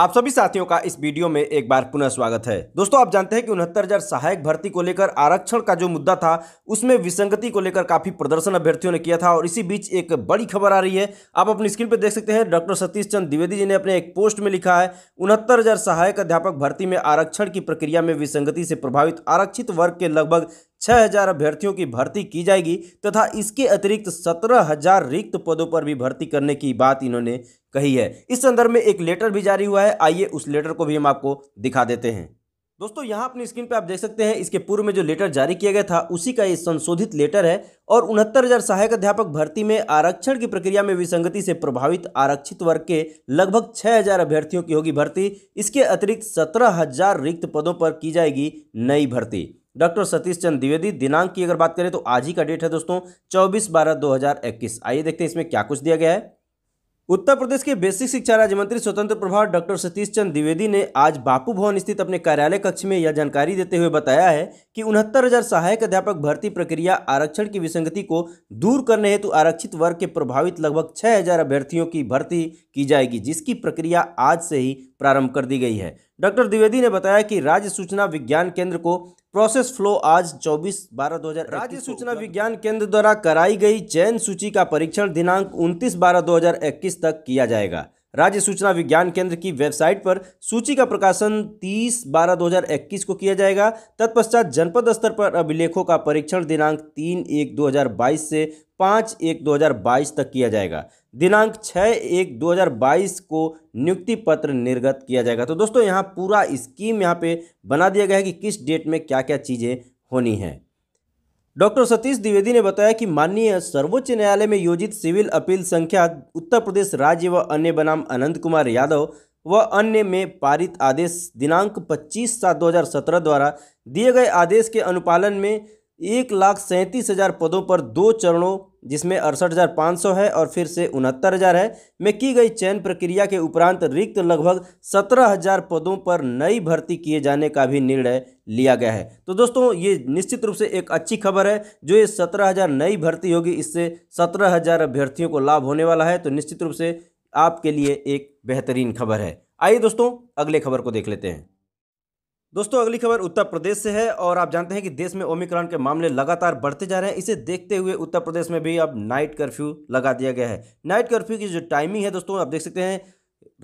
आप सभी साथियों का इस वीडियो में एक बार पुनः स्वागत है दोस्तों आप जानते हैं कि उनहत्तर हजार सहायक भर्ती को लेकर आरक्षण का जो मुद्दा था उसमें विसंगति को लेकर काफी प्रदर्शन अभ्यर्थियों ने किया था और इसी बीच एक बड़ी खबर आ रही है आप अपनी स्क्रीन पर देख सकते हैं डॉक्टर सतीश चंद द्विवेदी जी ने अपने एक पोस्ट में लिखा है उनहत्तर सहायक अध्यापक भर्ती में आरक्षण की प्रक्रिया में विसंगति से प्रभावित आरक्षित वर्ग के लगभग छः हजार अभ्यर्थियों की भर्ती की जाएगी तथा इसके अतिरिक्त सत्रह हजार रिक्त पदों पर भी भर्ती करने की बात इन्होंने कही है इस संदर्भ में एक लेटर भी जारी हुआ है आइए उस लेटर को भी हम आपको दिखा देते हैं दोस्तों यहाँ अपनी स्क्रीन पे आप देख सकते हैं इसके पूर्व में जो लेटर जारी किया गया था उसी का ये संशोधित लेटर है और उनहत्तर हजार सहायक अध्यापक भर्ती में आरक्षण की प्रक्रिया में विसंगति से प्रभावित आरक्षित वर्ग के लगभग 6000 अभ्यर्थियों की होगी भर्ती इसके अतिरिक्त 17000 रिक्त पदों पर की जाएगी नई भर्ती डॉक्टर सतीश चंद द्विवेदी दिनांक की अगर बात करें तो आज ही का डेट है दोस्तों 24 बारह 2021 आइए देखते हैं इसमें क्या कुछ दिया गया है उत्तर प्रदेश के बेसिक शिक्षा राज्य मंत्री स्वतंत्र प्रभार डॉक्टर सतीश चंद द्विवेदी ने आज बापू भवन स्थित अपने कार्यालय कक्ष में यह जानकारी देते हुए बताया है कि उनहत्तर हजार सहायक अध्यापक भर्ती प्रक्रिया आरक्षण की विसंगति को दूर करने हेतु आरक्षित वर्ग के प्रभावित लगभग 6000 अभ्यर्थियों की भर्ती की जाएगी जिसकी प्रक्रिया आज से ही प्रारंभ कर दी गई है डॉक्टर द्विवेदी ने बताया कि राज्य सूचना विज्ञान केंद्र को प्रोसेस फ्लो आज 24 बारह 2021 राज्य सूचना विज्ञान केंद्र द्वारा कराई गई चयन सूची का परीक्षण दिनांक 29 बारह 2021 तक किया जाएगा राज्य सूचना विज्ञान केंद्र की वेबसाइट पर सूची का प्रकाशन 30 बारह 2021 को किया जाएगा तत्पश्चात जनपद स्तर पर अभिलेखों का परीक्षण दिनांक 3 एक 2022 से 5 एक 2022 तक किया जाएगा दिनांक 6 एक 2022 को नियुक्ति पत्र निर्गत किया जाएगा तो दोस्तों यहाँ पूरा स्कीम यहाँ पे बना दिया गया है कि किस डेट में क्या क्या चीज़ें होनी हैं डॉक्टर सतीश द्विवेदी ने बताया कि माननीय सर्वोच्च न्यायालय में योजित सिविल अपील संख्या उत्तर प्रदेश राज्य व अन्य बनाम अनंत कुमार यादव व अन्य में पारित आदेश दिनांक 25 सात 2017 द्वारा दिए गए आदेश के अनुपालन में एक लाख सैंतीस हज़ार पदों पर दो चरणों जिसमें अड़सठ हज़ार पाँच सौ है और फिर से उनहत्तर हज़ार है में की गई चयन प्रक्रिया के उपरांत रिक्त लगभग सत्रह हज़ार पदों पर नई भर्ती किए जाने का भी निर्णय लिया गया है तो दोस्तों ये निश्चित रूप से एक अच्छी खबर है जो ये सत्रह हज़ार नई भर्ती होगी इससे सत्रह हज़ार अभ्यर्थियों को लाभ होने वाला है तो निश्चित रूप से आपके लिए एक बेहतरीन खबर है आइए दोस्तों अगले खबर को देख लेते हैं दोस्तों अगली खबर उत्तर प्रदेश से है और आप जानते हैं कि देश में ओमिक्रॉन के मामले लगातार बढ़ते जा रहे हैं इसे देखते हुए उत्तर प्रदेश में भी अब नाइट कर्फ्यू लगा दिया गया है नाइट कर्फ्यू की जो टाइमिंग है दोस्तों आप देख सकते हैं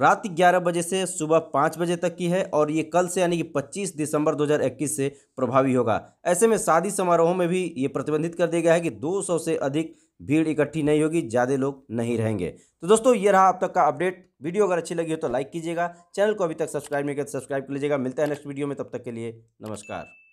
रात ग्यारह बजे से सुबह पाँच बजे तक की है और ये कल से यानी कि 25 दिसंबर 2021 से प्रभावी होगा ऐसे में शादी समारोहों में भी ये प्रतिबंधित कर दिया गया है कि 200 से अधिक भीड़ इकट्ठी नहीं होगी ज़्यादा लोग नहीं रहेंगे तो दोस्तों ये रहा अब तक का अपडेट वीडियो अगर अच्छी लगी हो तो लाइक कीजिएगा चैनल को अभी तक सब्सक्राइब नहीं किया तो सब्सक्राइब कर लीजिएगा मिलता है नेक्स्ट वीडियो में तब तक के लिए नमस्कार